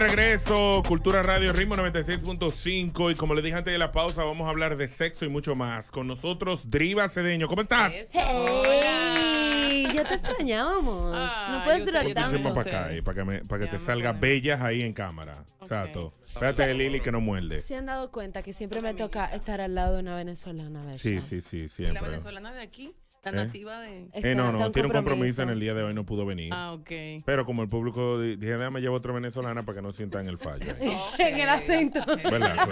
regreso, Cultura Radio Ritmo 96.5 y como les dije antes de la pausa, vamos a hablar de sexo y mucho más. Con nosotros, Driva Cedeño. ¿Cómo estás? Hey, ya te extrañábamos. no puedes durar tanto. Para, para que, para que te salga bellas ahí en cámara. Exacto. Espérate Lili que no muerde. Se han dado cuenta que siempre me toca estar al lado de una venezolana. bella? Sí, sí, sí, siempre. ¿La venezolana de aquí? ¿Está eh. nativa de. Eh, no, no, tiene un compromiso en el día de hoy, no pudo venir. Ah, ok. Pero como el público dije, déjame llevar otra venezolana para que no sientan el fallo. en el acento. Claro,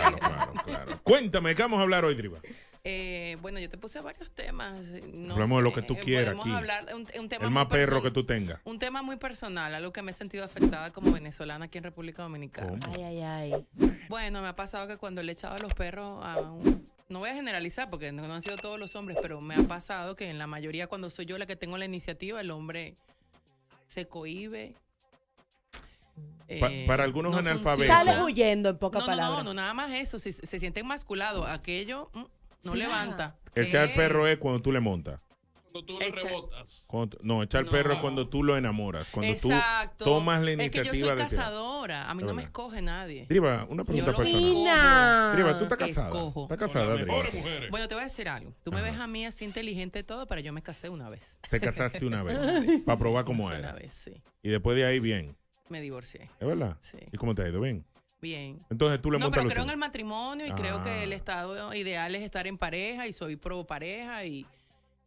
claro, Cuéntame, ¿qué vamos a hablar hoy, Driva? Eh, bueno, yo te puse varios temas. Eh, Hablamos de lo que tú quieras aquí. Hablar un, tema el más perro que tú tengas. Un tema muy personal, algo que me he sentido afectada como venezolana aquí en República Dominicana. Ay, ay, ay. Bueno, me ha pasado que cuando le echaba los perros a un no voy a generalizar porque no, han sido todos los hombres, pero me ha pasado que en la mayoría cuando soy yo la que tengo la iniciativa, el hombre se cohíbe. para algunos no analfabetos. Sale huyendo en pocas no, palabras. No, no, nada más eso. Si se siente masculados, aquello mm, no levanta levanta. Echar perro es cuando tú le montas tú rebotas. no, echar el perro es cuando tú lo enamoras. Cuando Exacto. tú tomas la iniciativa. Es que yo soy casadora cazadora. A mí no me escoge nadie. Driva, una pregunta personal. Driva, tú estás casada. Estás casada, Bueno, te voy a decir algo. Tú me ves a mí así inteligente todo, pero yo me casé una vez. Te casaste una vez. para probar cómo era. Una vez, sí. Y después de ahí, bien. Me divorcié. ¿Es verdad? Sí. ¿Y cómo te ha ido? Bien. Bien. Entonces tú le No, pero creo en el matrimonio y creo que el ah. estado ideal es estar en pareja y soy pro pareja y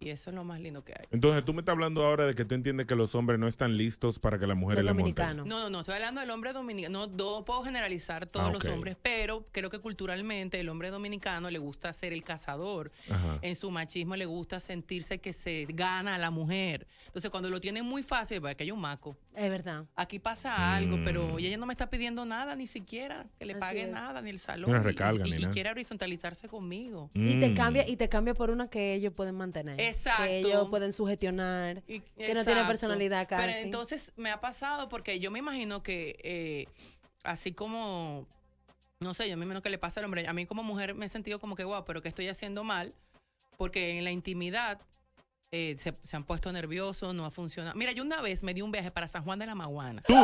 y eso es lo más lindo que hay. Entonces, tú me estás hablando ahora de que tú entiendes que los hombres no están listos para que la mujer la dominicano. No, no, no, estoy hablando del hombre dominicano. No, puedo generalizar todos ah, los hombres, pero creo que culturalmente el hombre dominicano le gusta ser el cazador. En su machismo le gusta sentirse que se gana a la mujer. Entonces, cuando lo tiene muy fácil, para pues, que hay un maco. Es verdad. Aquí pasa algo, pero mm. ella no me está pidiendo nada, ni siquiera que le pague nada, ni el salón. No ni quiere horizontalizarse conmigo. Y te mm. cambia, y te cambia por una que ellos pueden mantener. Exacto. Que ellos pueden sugestionar, que no tiene personalidad casi. Pero entonces me ha pasado porque yo me imagino que eh, así como, no sé, yo me imagino que le pasa al hombre. A mí como mujer me he sentido como que, wow, pero que estoy haciendo mal, porque en la intimidad eh, se, han puesto nerviosos, no ha funcionado. Mira, yo una vez me di un viaje para San Juan de la Maguana. ¡Tú!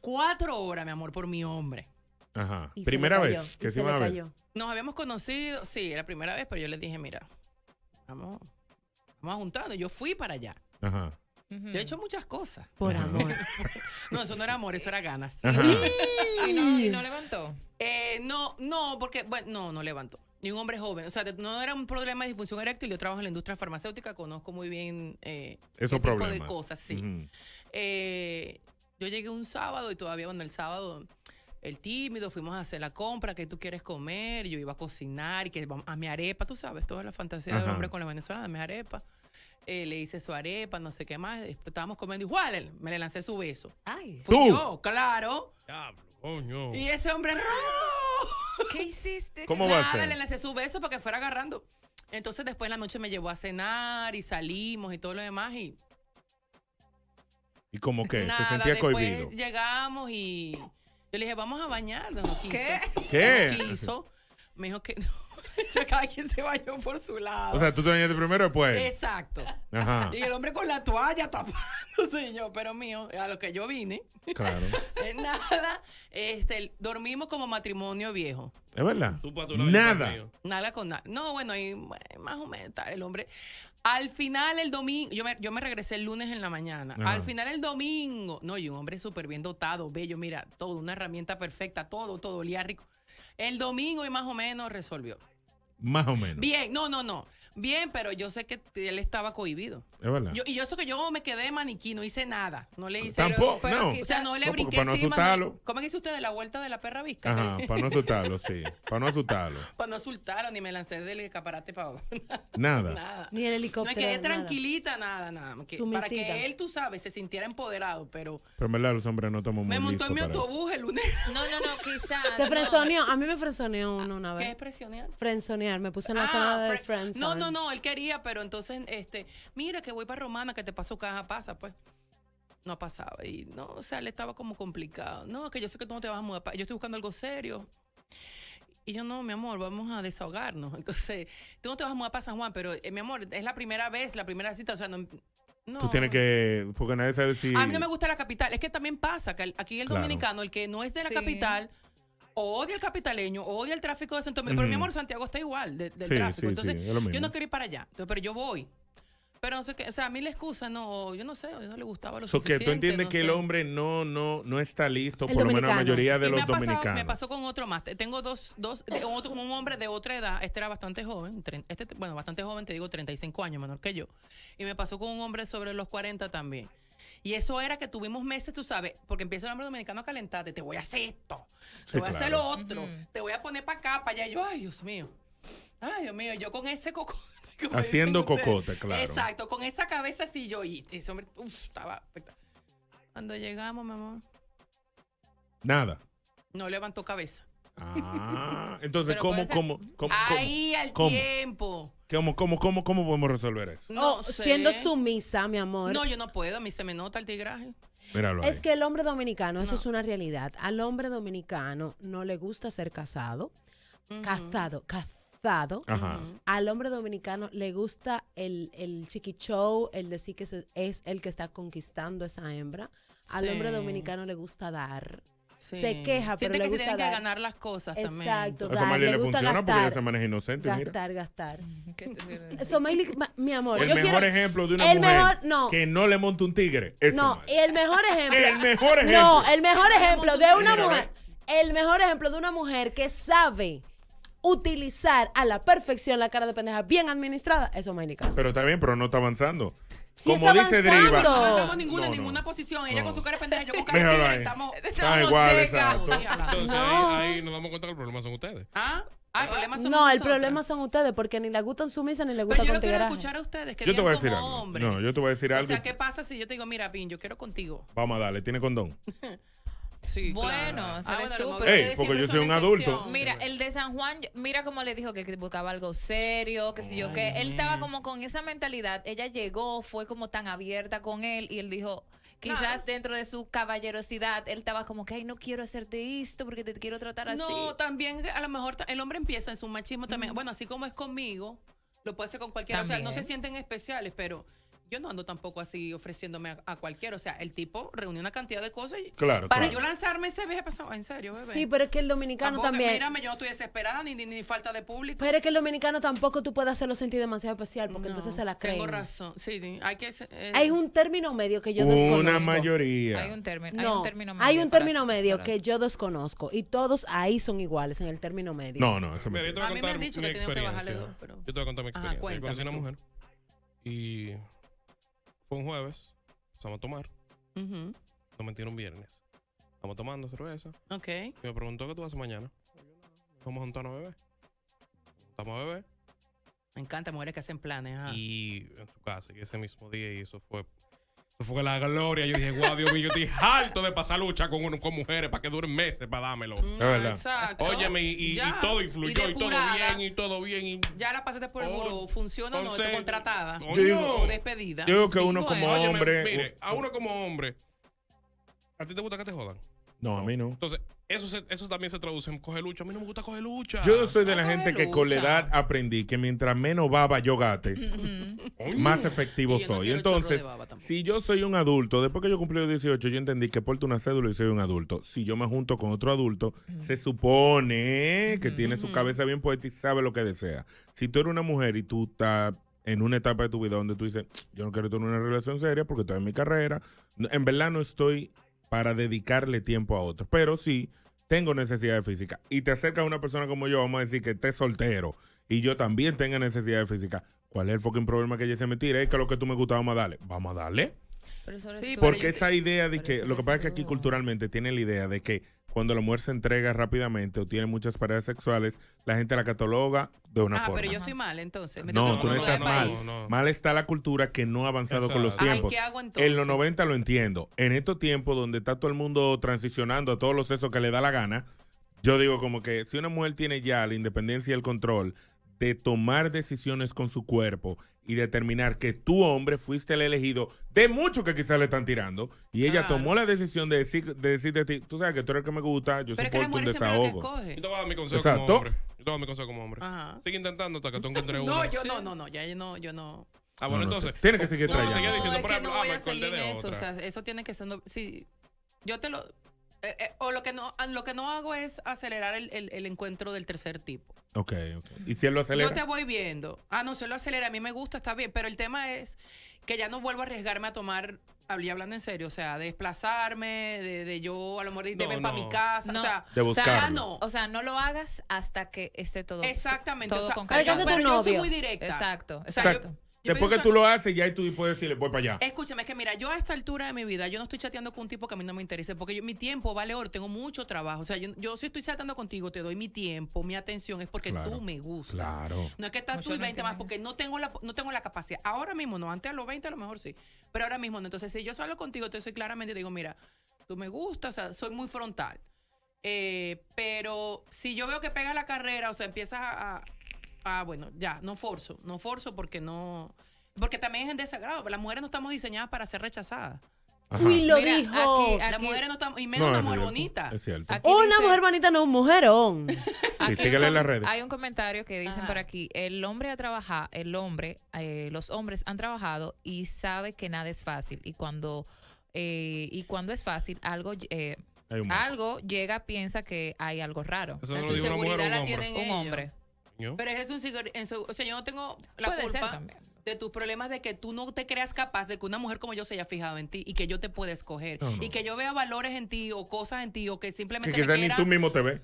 Cuatro horas, mi amor, por mi hombre. Ajá. primera vez que se, se a Nos habíamos conocido, sí, era primera vez, pero yo le dije, mira, vamos, vamos juntando, Yo fui para allá. Ajá. Yo he hecho muchas cosas. Por amor. no, eso no era amor, eso era ganas. Ajá. ¿Y, no, no, levantó? Eh, no, no, porque, bueno, no, no levantó. Ni un hombre joven. O sea, no era un problema de disfunción eréctil. Yo trabajo en la industria farmacéutica, conozco muy bien eh, Esos este tipo de cosas, sí. Eh, yo llegué un sábado y todavía, bueno, el sábado el tímido, fuimos a hacer la compra, que tú quieres comer, yo iba a cocinar, y que a mi arepa, tú sabes, toda la fantasía de del hombre con la venezolana, mi arepa. Eh, le hice su arepa, no sé qué más, eh, estábamos comiendo igual, me le lancé su beso. Ay. ¿Tú? yo, claro. Diablo, coño. Y ese hombre ¿Qué hiciste? ¿Cómo le lancé su beso para que fuera agarrando. Entonces después en la noche me llevó a cenar y salimos y todo lo demás y... ¿Y cómo que? ¿Se sentía cohibido? llegamos y yo le dije, vamos a bañar, No quiso. ¿Qué? ¿Qué? No quiso. Me dijo que no. cada quien se bañó por su lado. O sea, tú te bañaste primero después. Pues. Exacto. Y el hombre con la toalla tapándose yo, pero mío, a lo que yo vine. Claro. Eh, nada, este, dormimos como matrimonio viejo. Es verdad. nada. nada con nada. No, bueno, y más o menos el hombre. Al final el domingo, yo me, yo me regresé el lunes en la mañana. Al final el domingo, no, y un hombre súper bien dotado, bello, mira, todo, una herramienta perfecta, todo, todo, olía rico. El domingo y más o menos resolvió. Más o menos. Bien, no, no, no. Bien, pero yo sé que él estaba cohibido. Es verdad. Yo, y yo eso que yo me quedé maniquí, no hice nada. No le hice Tampoco, O sea, no le brinqué para encima. No ¿Cómo dice usted de la vuelta de la perra visca? Ajá, para no asustarlo, sí. Para no asustarlo. para no asustarlo, ni me lancé del escaparate para abajo. nada. Ni el helicóptero. Me quedé tranquilita, nada, nada. para que él, tú sabes, se sintiera empoderado, pero. Pero en verdad, los hombres no toman Me montó en mi autobús el lunes. no, no, no, quizás. Te A mí me frenzoneó uno una vez. ¿Qué es Frenzonear. Me puse en la ah, zona de No, no, no, no, él quería, pero entonces, este, mira que voy para Romana, que te pasó caja, pasa, pues. No ha pasado, Y no, o sea, le estaba como complicado. No, que yo sé que tú no te vas a mudar. Yo estoy buscando algo serio. Y yo, no, mi amor, vamos a desahogarnos. Entonces, tú no te vas a mudar para San Juan, pero, eh, mi amor, es la primera vez, la primera cita, o sea, no, Tú tienes que. Porque nadie sabe si. A mí no me gusta la capital. Es que también pasa que aquí el dominicano, el que no es de la capital, odia el capitaleño, odia el tráfico de Santo Pero mi amor, Santiago está igual del tráfico. Entonces, yo no quiero ir para allá, pero yo voy. Pero no sé qué, o sea, a mí la excusa no, yo no sé, yo no le gustaba lo suficiente. que tú entiendes que el hombre no no no está listo, por lo menos la mayoría de los dominicanos. Me pasó con otro más. Tengo dos, dos un, un hombre de otra edad, este era bastante joven, este, bueno, bastante joven, te digo 35 años menor que yo. Y me pasó con un hombre sobre los 40 también. Y eso era que tuvimos meses, tú sabes, porque empieza el hombre dominicano a calentarte, te voy a hacer esto, te voy a hacer lo otro, te voy a poner para acá, para allá. yo, ay, Dios mío, ay, Dios mío, yo con ese cocote Haciendo cocote, claro. Exacto, con esa cabeza así yo, y ese hombre, estaba. Cuando llegamos, mi amor. Nada. No levantó cabeza. Ah. entonces, ¿cómo, cómo, cómo? Ahí cómo? ¿Cómo, podemos resolver eso? No, siendo sumisa, mi amor. No, yo no puedo, a mí se me nota el tigraje. Es que el hombre dominicano, eso es una realidad. Al hombre dominicano no le gusta ser casado, cazado, cazado. Al hombre dominicano le gusta el, el chiquichou, el decir que es el que está conquistando esa hembra. Al hombre dominicano le gusta dar se queja, Siente pero le gusta se tienen que ganar las cosas también. Exacto, A Somalia le, le funciona porque esa se es inocente, gastar, mira. gastar. Somaili, mi amor, el mejor ejemplo de una el mujer mejor, no. que no le monte un tigre es No, el mejor ejemplo. el mejor ejemplo. No, el mejor ejemplo de una mujer, el mejor ejemplo de una mujer que sabe utilizar a la perfección la cara de pendeja bien administrada, eso es ni Pero está bien, pero no está avanzando. Como dice avanzando. No avanzamos en ninguna posición. Ella con su cara de pendeja, yo con cara de pendeja. estamos, igual, secas. Entonces ahí, nos damos cuenta que el problema son ustedes. ¿Ah? ah el ah, problema son no, el problema son ustedes, porque ni la gustan sumisa ni le gusta Pero yo quiero escuchar a ustedes que yo te voy a decir algo. No, yo te voy a decir algo. O sea, ¿qué pasa si yo te digo, mira, Pin, yo quiero contigo? Vamos a darle, tiene condón. Sí, bueno, claro. tú, pero porque yo soy un adulto. Mira, el de San Juan, mira cómo le dijo que buscaba algo serio, que si yo que él estaba como con esa mentalidad. Ella llegó, fue como tan abierta con él y él dijo, quizás dentro de su caballerosidad, él estaba como que, ay, no quiero hacerte esto porque te quiero tratar así. No, también a lo mejor el hombre empieza en su machismo también. Bueno, así como es conmigo, lo puede hacer con cualquiera. O sea, no se sienten especiales, pero yo no ando tampoco así ofreciéndome a, cualquiera. O sea, el tipo reunió una cantidad de cosas y para yo lanzarme ese viaje pasado. En serio, bebé. Sí, pero es que el dominicano también. también. Mírame, yo no estoy desesperada ni, ni, falta de público. Pero es que el dominicano tampoco tú puedes hacerlo sentir demasiado especial porque entonces se la creen. Tengo razón. Sí, hay que. Eh. hay un término medio que yo una desconozco. Una mayoría. Hay un término, no, hay un término medio. Hay un término medio que yo desconozco y todos ahí son iguales en el término medio. No, no, eso me a, mí me han dicho que tengo que bajarle dos, pero. Yo te voy a contar mi experiencia. yo conocí una mujer y fue un jueves, empezamos a tomar. Uh -huh. un viernes. Estamos tomando cerveza. Ok. Y me preguntó qué tú haces mañana. Vamos a juntarnos a beber. Estamos a beber. Me encanta mujeres que hacen planes. Y en su casa, y ese mismo día, y eso fue fue la gloria. Yo dije, guau, Dios mío, yo estoy harto de pasar lucha con, con mujeres para que duren meses para dármelo. Mm, verdad. Exacto. Óyeme, y, y, todo influyó, y, todo bien, y todo bien. Ya la pasaste por el muro, funciona o no, estoy contratada. Yo despedida. Yo digo que uno como hombre. Mire, a uno como hombre, ¿a ti te gusta que te jodan? No, a mí no. Entonces, eso, eso también se traduce en lucha. A mí no me gusta lucha. Yo soy de ah, la gente que con la edad aprendí que mientras menos baba yo gate, más efectivo soy. Entonces, si yo soy un adulto, después que yo cumplí los 18, yo entendí que porto una cédula y soy un adulto. Si yo me junto con otro adulto, se supone que tiene su cabeza bien puesta y sabe lo que desea. Si tú eres una mujer y tú estás en una etapa de tu vida donde tú dices, yo no quiero tener una relación seria porque estoy en mi carrera, en verdad no estoy para dedicarle tiempo a otros. Pero sí, tengo necesidades física. Y te acercas a una persona como yo, vamos a decir que esté soltero y yo también tenga necesidades física. ¿Cuál es el fucking problema que ella se me tira? Es que lo que tú me gustaba, vamos a darle. Vamos a darle porque esa idea de que, lo que pasa es que aquí culturalmente tiene la idea de que cuando la mujer se entrega rápidamente o tiene muchas parejas sexuales, la gente la cataloga de una forma. Ah, pero yo estoy mal entonces. no, tú no, estás mal. mal está la cultura que no ha avanzado con los tiempos. ¿qué hago entonces? En los 90 lo entiendo. En estos tiempos donde está todo el mundo transicionando a todos los sesos que le da la gana, yo digo como que si una mujer tiene ya la independencia y el control de tomar decisiones con su cuerpo y determinar que tú, hombre, fuiste el elegido de muchos que quizás le están tirando. Y ella tomó la decisión de decir, de ti, tú sabes que tú eres el que me gusta, yo soy por un desahogo. Yo te voy a dar mi consejo como hombre. Yo te voy a dar mi consejo como hombre. Sigue intentando hasta que tú encuentres uno. No, yo no, no, no, ya yo no, yo no. Ah, bueno, entonces. Tienes que seguir trayendo. diciendo, por ah, a eso. O sea, eso tiene que ser. no- yo te lo. Eh, eh, o lo que no ah, lo que no hago es acelerar el, encuentro del tercer tipo. Ok, ok. ¿Y si él lo acelera? Yo te voy viendo. Ah, no, si él lo acelera, a mí me gusta, está bien. Pero el tema es que ya no vuelvo a arriesgarme a tomar, hablando en serio, o sea, desplazarme, de, yo a lo mejor de mi casa, o sea, de buscarlo. no. O sea, no lo hagas hasta que esté todo Exactamente. o sea, con pero yo, soy muy directa. Exacto, exacto. Después que tú lo haces, ya tú puedes decirle, voy para allá. Escúchame, es que mira, yo a esta altura de mi vida, yo no estoy chateando con un tipo que a mí no me interese, porque mi tiempo vale oro, tengo mucho trabajo. O sea, yo, yo, si estoy chateando contigo, te doy mi tiempo, mi atención, es porque tú me gustas. Claro. No es que estás tú y 20 más, porque no tengo, la, no tengo la capacidad. Ahora mismo no, antes a los 20 a lo mejor sí, pero ahora mismo no. Entonces, si yo solo contigo, te soy claramente, digo, mira, tú me gustas, o sea, soy muy frontal. Eh, pero si yo veo que pega la carrera, o sea, empiezas a bueno, ya, no forzo, no forzo porque no, porque también es en desagrado, las mujeres no estamos diseñadas para ser rechazadas. y lo dijo. las mujeres no estamos, y menos una mujer bonita. una mujer bonita no un mujerón. sí, las redes. Hay un comentario que dicen por aquí, el hombre ha trabajado, el hombre, eh, los hombres han trabajado y sabe que nada es fácil. Y cuando, eh, y cuando es fácil, algo... Eh, algo llega, piensa que hay algo raro. Eso un hombre. Pero es un O sea, yo no tengo la culpa de tus problemas de que tú no te creas capaz de que una mujer como yo se haya fijado en ti y que yo te pueda escoger. Y que yo vea valores en ti o cosas en ti o que simplemente. Que quizás ni tú mismo te ve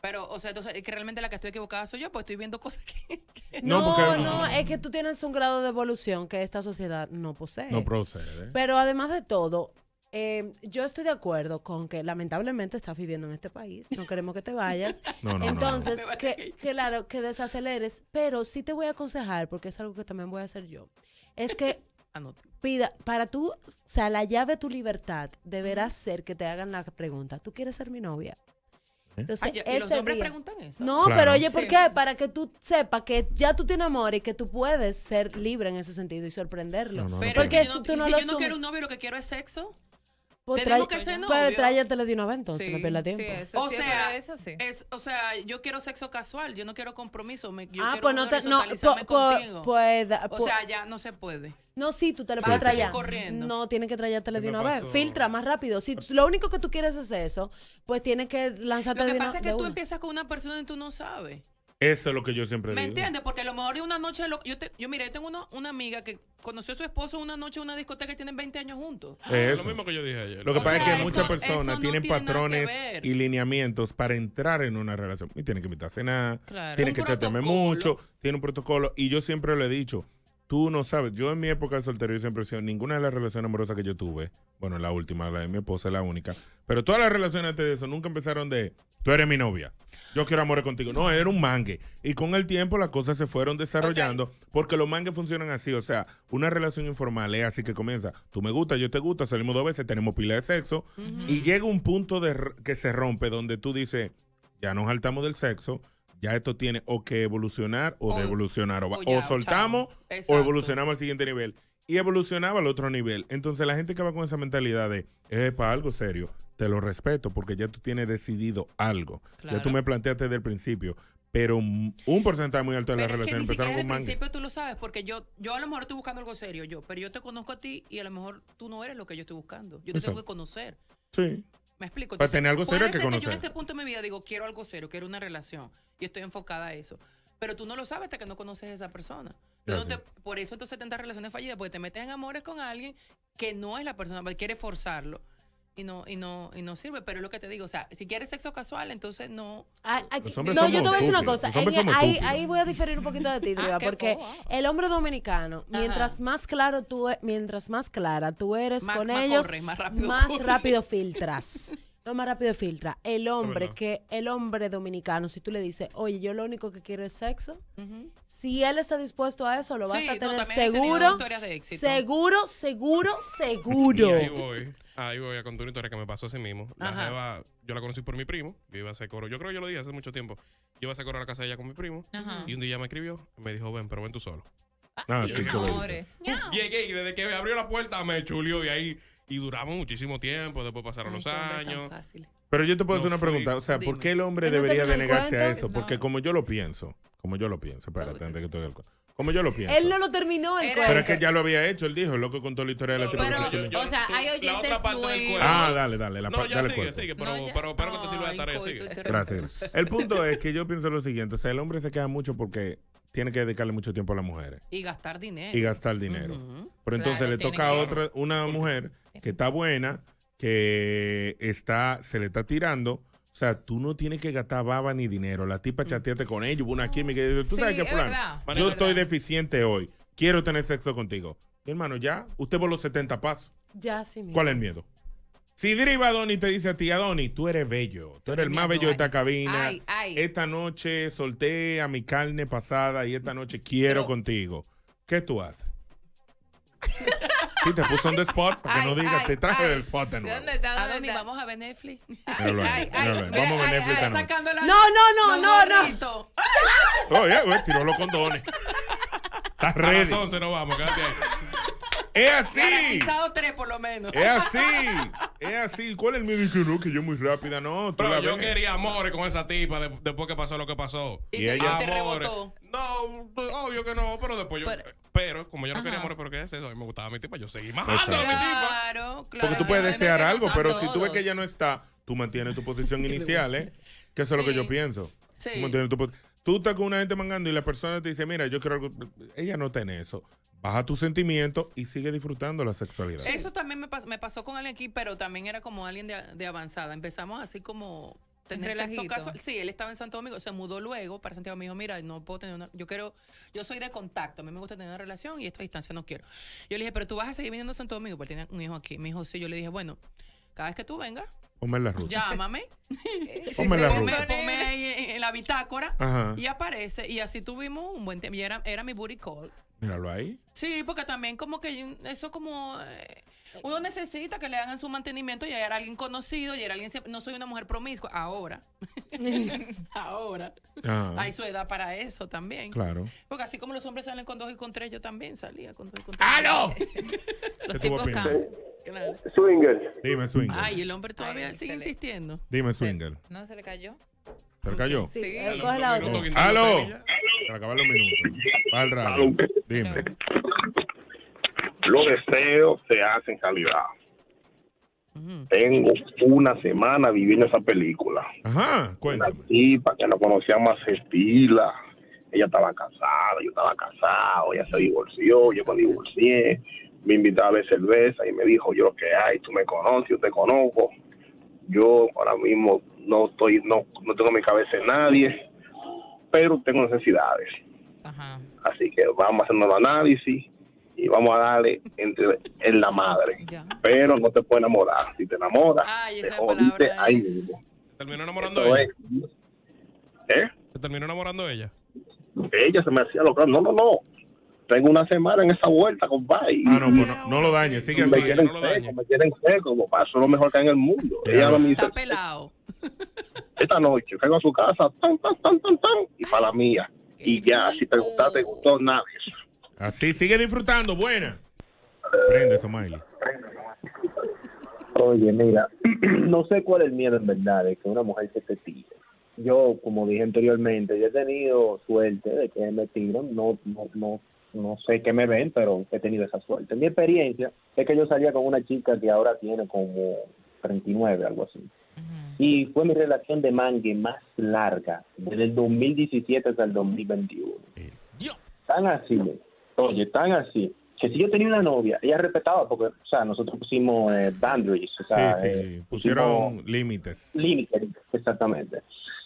Pero, o sea, entonces, que realmente la que estoy equivocada soy yo, pues estoy viendo cosas que. No, no, no, es que tú tienes un grado de evolución que esta sociedad no posee. No procede. Pero además de todo, Em, yo estoy de acuerdo con que lamentablemente estás viviendo en este país, no queremos que te vayas. no, no, Entonces, que, claro, que desaceleres, pero sí te voy a aconsejar, porque es algo que también voy a hacer yo, es que pida, para tú, o sea, la llave de tu libertad deberá ser que te hagan la pregunta, ¿tú quieres ser mi novia? ¿Eh? Entonces, ¿y los hombres preguntan eso. No, pero oye, ¿por qué? Para que tú sepas que ya tú tienes amor y que tú puedes ser libre en ese sentido y sorprenderlo. No, no, porque yo no quiero un novio, lo que quiero es sexo. Pues Tenemos que ser novios. Pero tráyatelo de una vez entonces, no pierda tiempo. o sea, eso sí. o sea, yo quiero sexo casual, yo no quiero compromiso. Me, yo ah, pues no te. No, pues, pues, pues, o sea, ya no se puede. No, sí, tú te lo puedes traer. corriendo. No, tienes que trayértelo de una vez. Filtra más rápido. Si lo único que tú quieres es eso, pues tienes que lanzarte de una vez. Lo que pasa es que tú empiezas con una persona y tú no sabes. Eso es lo que yo siempre digo. ¿Me entiendes? Porque a lo mejor de una noche. yo, yo, mire, yo tengo una, amiga que conoció a su esposo una noche en una discoteca y tienen 20 años juntos. Es ah, lo mismo que yo dije ayer. Lo que pasa es que muchas personas tienen patrones y lineamientos para entrar en una relación. Y tienen que invitar a cenar, tienen que chatearme mucho, tienen un protocolo. Y yo siempre lo he dicho tú no sabes. Yo en mi época de soltero siempre he ninguna de las relaciones amorosas que yo tuve, bueno, la última, la de mi esposa es la única, pero todas las relaciones antes de eso nunca empezaron de, tú eres mi novia, yo quiero amor contigo. No, era un mangue. Y con el tiempo las cosas se fueron desarrollando porque los mangues funcionan así. O sea, una relación informal es así que comienza, tú me gusta, yo te gusta, salimos dos veces, tenemos pila de sexo y llega un punto que se rompe donde tú dices, ya nos saltamos del sexo ya esto tiene o que evolucionar o, devolucionar. O, soltamos o evolucionamos al siguiente nivel. Y evolucionaba al otro nivel. Entonces la gente que va con esa mentalidad de, es eh, para algo serio, te lo respeto porque ya tú tienes decidido algo. Ya tú me planteaste desde el principio. Pero un porcentaje muy alto de la relación empezaron con el principio tú lo sabes, porque yo, yo a lo mejor estoy buscando algo serio, yo, pero yo te conozco a ti y a lo mejor tú no eres lo que yo estoy buscando. Yo te tengo que conocer. Sí. Me explico. Para tener algo serio que conocer. yo en este punto de mi vida digo, quiero algo serio, quiero una relación y estoy enfocada a eso. Pero tú no lo sabes hasta que no conoces a esa persona. por eso entonces tantas relaciones fallidas, porque te metes en amores con alguien que no es la persona, quiere forzarlo y no y no y no sirve pero es lo que te digo o sea si quieres sexo casual entonces no ah, no yo te voy a decir una cosa ahí, ahí, voy a diferir un poquito de ti ah, Driva, porque el hombre dominicano mientras más claro tú e, mientras más clara tú eres con ellos más rápido filtras lo más rápido filtra. El hombre que, el hombre dominicano, si tú le dices, oye, yo lo único que quiero es sexo, si él está dispuesto a eso, lo vas a tener seguro, seguro. Seguro, seguro, ahí voy. Ahí voy a contar una historia que me pasó a sí mismo. yo la conocí por mi primo. Yo iba a hacer coro. Yo creo que yo lo dije hace mucho tiempo. Yo iba a hacer a la casa de ella con mi primo. Y un día me escribió, me dijo, ven, pero ven tú solo. Pues, llegué y desde que me abrió la puerta me chulió y ahí y duramos muchísimo tiempo, después pasaron los años. Pero yo te puedo hacer una pregunta, o sea, ¿por qué el hombre debería denegarse a eso? Porque como yo lo pienso, como yo lo pienso, espérate, antes que te como yo lo pienso. Él no lo terminó el cuento. Pero es que ya lo había hecho, él dijo, lo loco contó la historia de la no, pero, O sea, hay oyentes la Ah, dale, dale. La no, ya dale sigue, cuerpo. sigue, pero, no, pero espero que te sirva de tarea. Gracias. El punto es que yo pienso lo siguiente, o sea, el hombre se queda mucho porque tiene que dedicarle mucho tiempo a las mujeres. Y gastar dinero. Y gastar dinero. Pero entonces le toca a otra, una mujer que está buena, que está, se le está tirando o sea, tú no tienes que gastar baba ni dinero. La tipa chateate con ellos, hubo una química. tú sabes qué, fulano, yo estoy deficiente hoy. Quiero tener sexo contigo. hermano, ya, usted por los 70 pasos. Ya, sí. Mira. ¿Cuál es el miedo? Si Driva Donny te dice a ti, Donny, tú eres bello, tú eres el más bello de esta cabina. Ay, ay. Esta noche solté a mi carne pasada y esta noche quiero contigo. ¿Qué tú haces? Sí, te puso en The Spot, para que no digas, te traje del Spot de nuevo. ¿Dónde está? ¿A dónde vamos a ver Netflix? Vamos a ver Netflix No, no, no, no, no. Oye, oh, tiró los condones. Estás ready. A las vamos, cállate. Es así. pisado tres, por lo menos. Es así. Es así. ¿Cuál es el miedo? Que no, que yo muy rápida, no. Pero yo quería amores con esa tipa después que pasó lo que pasó. Y, ella y te rebotó. No, obvio que no, pero después yo. Pero, como yo no quería morir porque es eso, me gustaba mi tipa, yo seguí más mi Claro, claro. Porque tú puedes desear algo, pero si tú ves que ella no está, tú mantienes tu posición inicial, ¿eh? Que eso es lo que yo pienso. Sí. Tú tu estás con una gente mangando y la persona te dice, mira, yo quiero algo. Ella no tiene eso. Baja tu sentimiento y sigue disfrutando la sexualidad. Eso también me, pasó con alguien aquí, pero también era como alguien de avanzada. Empezamos así como tener Relajito. caso Sí, él estaba en Santo Domingo, se mudó luego para Santiago. Me dijo, mira, no puedo Yo quiero. Yo soy de contacto, a mí me gusta tener una relación y esto a distancia no quiero. Yo le dije, pero tú vas a seguir viniendo a Santo Domingo porque tiene un hijo aquí. Me dijo, sí. Yo le dije, bueno, cada vez que tú vengas. la ruta. Llámame. ponme la ahí en, la bitácora y aparece. Y así tuvimos un buen tiempo. Y era, era mi booty call. Míralo ahí. Sí, porque también como que eso como... Eh, uno necesita que le hagan su mantenimiento y era alguien conocido, y era alguien... No soy una mujer promiscua. Ahora. Ahora. Hay su edad para eso también. Claro. Porque así como los hombres salen con dos y con tres, yo también salía con dos y con tres. ¡Aló! los tipos eh, Swinger. Dime, Swinger. Ay, el hombre todavía sigue insistiendo. Dime, Swinger. ¿No se le cayó? ¿Se le cayó? Sí para acabar los minutos. deseos se hacen realidad. Tengo una semana viviendo esa película. Ajá, cuéntame. Sí, para que no más estila. Ella estaba casada, yo estaba casado, ella se divorció, yo me divorcié. Me invitaba a ver cerveza y me dijo, yo lo que hay, tú me conoces, yo te conozco. Yo ahora mismo no estoy, no, no tengo mi cabeza en nadie pero tengo necesidades. Así que vamos a haciendo el análisis y vamos a darle entre, en la madre. Pero no te puedes enamorar. Si te enamoras, te ahí ¿Te terminó enamorando ella? ¿Eh? ¿Te terminó enamorando ella? Ella se me hacía loca. No, no, no. Tengo una semana en esa vuelta, compadre. Ah, no, pues no, no lo dañes. Sigue me así, quieren no lo seco, dañes. Me quieren seco, como paso lo mejor que hay en el mundo. Ella lo me Está pelado esta noche, vengo a su casa, y para la mía. Y ya, si te gustaste te gustó, nada eso. Así, sigue disfrutando, buena. Prende, Miley. Oye, mira, no sé cuál es el miedo en verdad de que una mujer se te tire. Yo, como dije anteriormente, yo he tenido suerte de que me tiran, no, no, no, no sé qué me ven, pero he tenido esa suerte. Mi experiencia es que yo salía con una chica que ahora tiene como 39, algo así. Y fue mi relación de mangue más larga, desde el 2017 hasta el 2021. Tan así, oye, tan así, que si yo tenía una novia, ella respetaba, porque, sea, nosotros pusimos eh, boundaries, o sea, eh, pusieron límites. Límites, exactamente.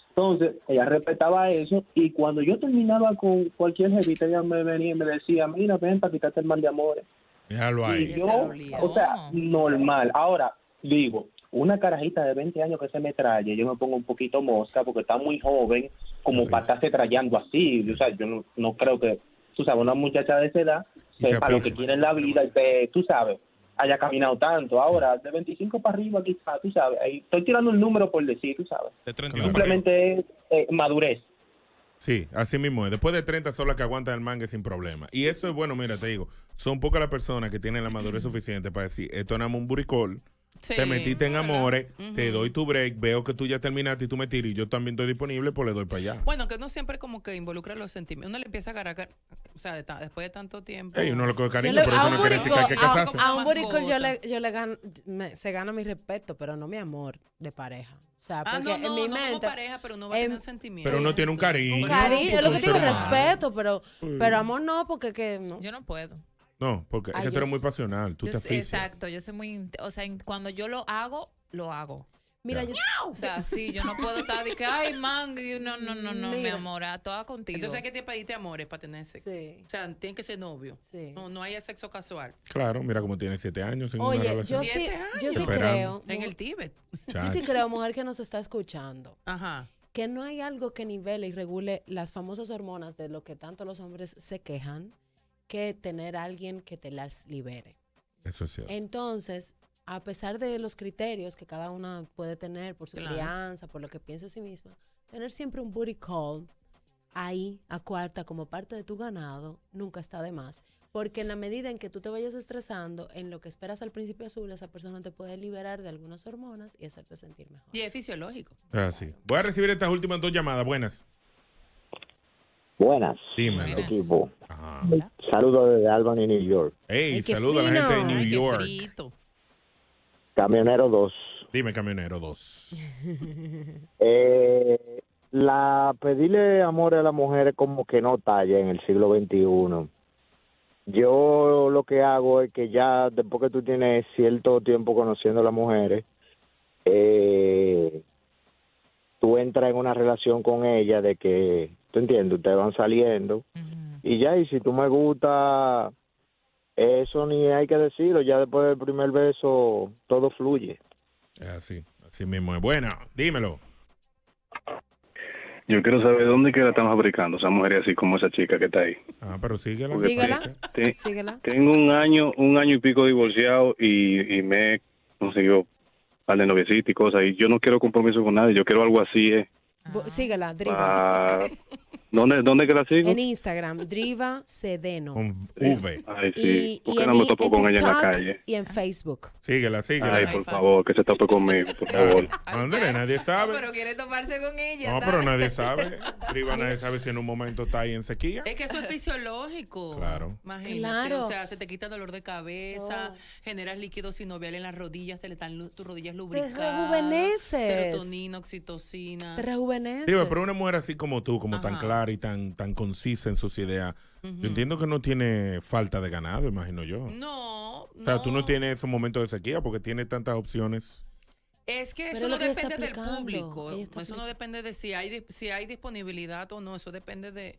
Entonces, ella respetaba eso y cuando yo terminaba con cualquier jevita, ella me venía y me decía, mira, ven para quitarte el man de amores. ahí. o sea, normal. Ahora, digo, una carajita de 20 años que se me trae, yo me pongo un poquito mosca porque está muy joven como para estarse trayendo así. yo no, creo que, tú sabes, una muchacha de esa edad para lo que quiere en la vida y te, tú sabes, haya caminado tanto. Ahora, de 25 para arriba quizás, tú sabes, estoy tirando un número por decir, tú sabes. Simplemente eh, madurez. Sí, así mismo es. Después de 30 son las que aguantan el mangue sin problema. Y eso es bueno, mira, te digo, son pocas las personas que tienen la madurez suficiente para decir, esto no es un buricol, te metiste en amores, te doy tu break, veo que tú ya terminaste y tú me tiras y yo también estoy disponible, pues le doy para allá. Bueno, que uno siempre como que involucra los sentimientos. Uno le empieza a agarrar, o sea, después de tanto tiempo. Ey, uno lo coge cariño, le, pero eso no quiere decir que A un borico yo le, yo le gano, se gana mi respeto, pero no mi amor de pareja. O sea, ah, porque en mi no mente, como pareja, pero uno va a tener Pero uno tiene un cariño. Un cariño, es lo que es respeto, pero, pero amor no, porque que no. Yo no puedo. No, porque es que tú eres muy pasional, tú te Sí, Exacto, yo soy muy, o sea, cuando yo lo hago, lo hago. Mira, yo, o sea, sí, yo no puedo estar de que, ay, man, no, no, no, no, mi amor, a toda contigo. Entonces hay que pedirte amores para tener sexo. Sí. O sea, tiene que ser novio. Sí. No, no haya sexo casual. Claro, mira como tiene siete años en Yo años? yo sí creo. En el Tíbet. Yo sí creo, mujer que nos está escuchando. Ajá. Que no hay algo que nivele y regule las famosas hormonas de lo que tanto los hombres se quejan que tener a alguien que te las libere. Eso es cierto. Entonces, a pesar de los criterios que cada una puede tener por su crianza, por lo que piensa a sí misma, tener siempre un booty call ahí a cuarta como parte de tu ganado nunca está de más. Porque en la medida en que tú te vayas estresando, en lo que esperas al principio azul, esa persona te puede liberar de algunas hormonas y hacerte sentir mejor. Y es fisiológico. Ah, sí. Voy a recibir estas últimas dos llamadas. Buenas. Buenas. Sí, Equipo. Saludos desde Albany, New York. Hey, saludos a la gente de New York. Camionero 2. Dime, camionero 2. Eh, la pedirle amor a la mujer como que no talla en el siglo XXI. Yo lo que hago es que ya después que tú tienes cierto tiempo conociendo a las mujeres, eh, tú entras en una relación con ella de que ¿Te entiendes? Ustedes van saliendo. Y ya, y si tú me gusta, eso ni hay que decirlo. Ya después del primer beso, todo fluye. Así, así mismo es. Bueno, dímelo. Yo quiero saber dónde que la están fabricando, esa mujer así como esa chica que está ahí. Ah, pero síguela. Síguela. síguela. Tengo un año, un año y pico divorciado y, y me consiguió al de y cosas. Y yo no quiero compromiso con nadie, yo quiero algo así, eh. Ah. Síguela, Driva. Ah, ¿Dónde, dónde que la sigo? En Instagram, Driva Sedeno. Con V. Ay, sí. Y, no me topo con ella en la calle? Y en Facebook. Síguela, síguela. Ay, por favor, que se tope conmigo, por favor. André, nadie sabe. pero quiere toparse con ella. No, pero nadie sabe. Driva, nadie sabe si en un momento está ahí en sequía. Es que eso es fisiológico. Claro. Imagínate. O sea, se te quita dolor de cabeza, generas líquido sinovial en las rodillas, te le están tus rodillas lubricadas. Te rejuveneces. Serotonina, oxitocina. Te rejuveneces. Driva, pero una mujer así como tú, como tan clara y tan, tan concisa en sus ideas, yo entiendo que no tiene falta de ganado, imagino yo. No, O sea, tú no tienes esos momento de sequía porque tienes tantas opciones. Es que eso no depende del público. Eso no depende de si hay, si hay disponibilidad o no. Eso depende de,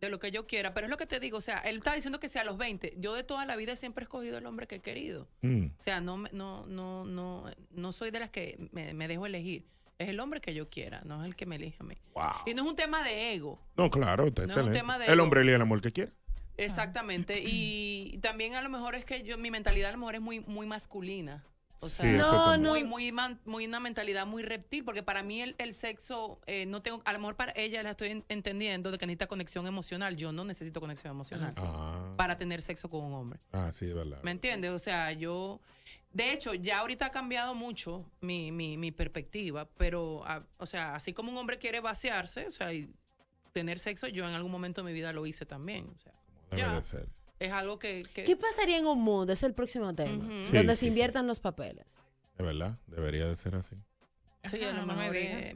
de lo que yo quiera. Pero es lo que te digo. O sea, él está diciendo que sea a los 20. Yo de toda la vida siempre he escogido el hombre que he querido. Mm. O sea, no, no, no, no, no soy de las que me dejo elegir. Es el hombre que yo quiera, no es el que me elija a mí. Y no es un tema de ego. No, claro, está no El hombre elige el amor que quiere. Exactamente. Ah. Y también a lo mejor es que yo, mi mentalidad a lo mejor es muy, muy masculina. O sea, Muy, muy, una mentalidad muy reptil, porque para mí el, sexo, eh, no tengo, a lo mejor para ella la estoy entendiendo de que necesita conexión emocional. Yo no necesito conexión ah, emocional para tener sexo con un hombre. Ah, sí, verdad. ¿Me entiendes? O sea, yo de hecho, ya ahorita ha cambiado mucho mi, mi, mi perspectiva, pero, ah, o sea, así como un hombre quiere vaciarse, o sea, y tener sexo, yo en algún momento de mi vida lo hice también. O sea, ya, ser. Es algo que, ¿Qué pasaría en un mundo? Es el próximo tema. donde se inviertan los papeles. De verdad, debería de ser así.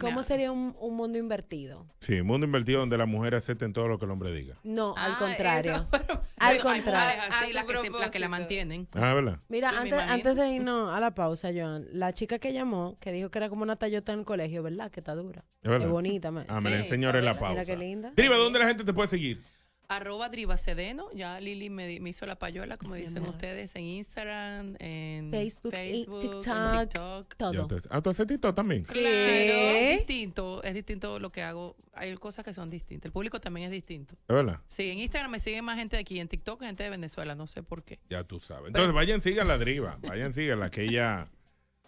¿Cómo sería un, mundo invertido? Sí, un mundo invertido donde la mujer acepten todo lo que el hombre diga. No, al ah, contrario. al contrario. Así, las, que que la mantienen. Ah, ¿verdad? Mira, antes, de irnos a la pausa, Joan, la chica que llamó, que dijo que era como una tallota en el colegio, ¿verdad? Que está dura. Es, bonita. Ah, me la enseñó la pausa. Mira qué linda. Triva, ¿dónde la gente te puede seguir? Arroba Sedeno, ya Lili me, hizo la payola, como dicen ustedes, en Instagram, en Facebook, TikTok, TikTok, todo. tú haces TikTok también. es distinto, es distinto lo que hago. Hay cosas que son distintas. El público también es distinto. ¿Verdad? Sí, en Instagram me siguen más gente de aquí, en TikTok gente de Venezuela, no sé por qué. Ya tú sabes. Entonces vayan, sigan la Driva, vayan, síganla la que Es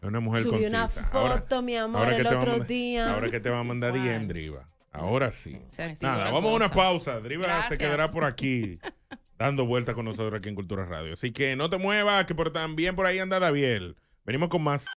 una mujer Subí una foto, mi amor, el otro día. Ahora que te va a mandar y en Driva. Ahora sí. Nada, vamos a una pausa. Driva se quedará por aquí dando vueltas con nosotros aquí en Cultura Radio. Así que no te muevas, que por también por ahí anda David, Venimos con más.